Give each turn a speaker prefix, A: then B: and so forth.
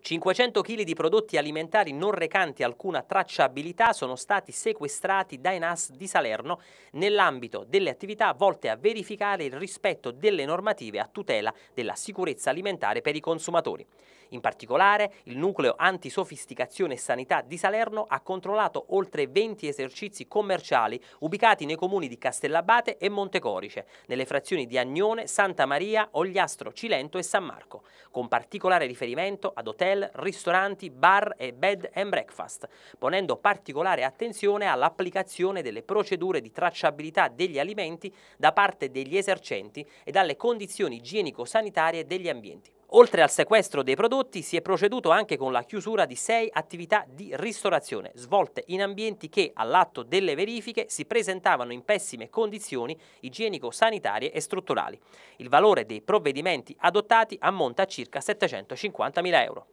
A: 500 kg di prodotti alimentari non recanti alcuna tracciabilità sono stati sequestrati dai NAS di Salerno nell'ambito delle attività volte a verificare il rispetto delle normative a tutela della sicurezza alimentare per i consumatori. In particolare, il nucleo antisofisticazione e sanità di Salerno ha controllato oltre 20 esercizi commerciali ubicati nei comuni di Castellabate e Montecorice, nelle frazioni di Agnone, Santa Maria, Ogliastro, Cilento e San Marco, con particolare riferimento ad hotel hotel, ristoranti, bar e bed and breakfast, ponendo particolare attenzione all'applicazione delle procedure di tracciabilità degli alimenti da parte degli esercenti e alle condizioni igienico-sanitarie degli ambienti. Oltre al sequestro dei prodotti si è proceduto anche con la chiusura di sei attività di ristorazione svolte in ambienti che all'atto delle verifiche si presentavano in pessime condizioni igienico-sanitarie e strutturali. Il valore dei provvedimenti adottati ammonta a circa 750.000 euro.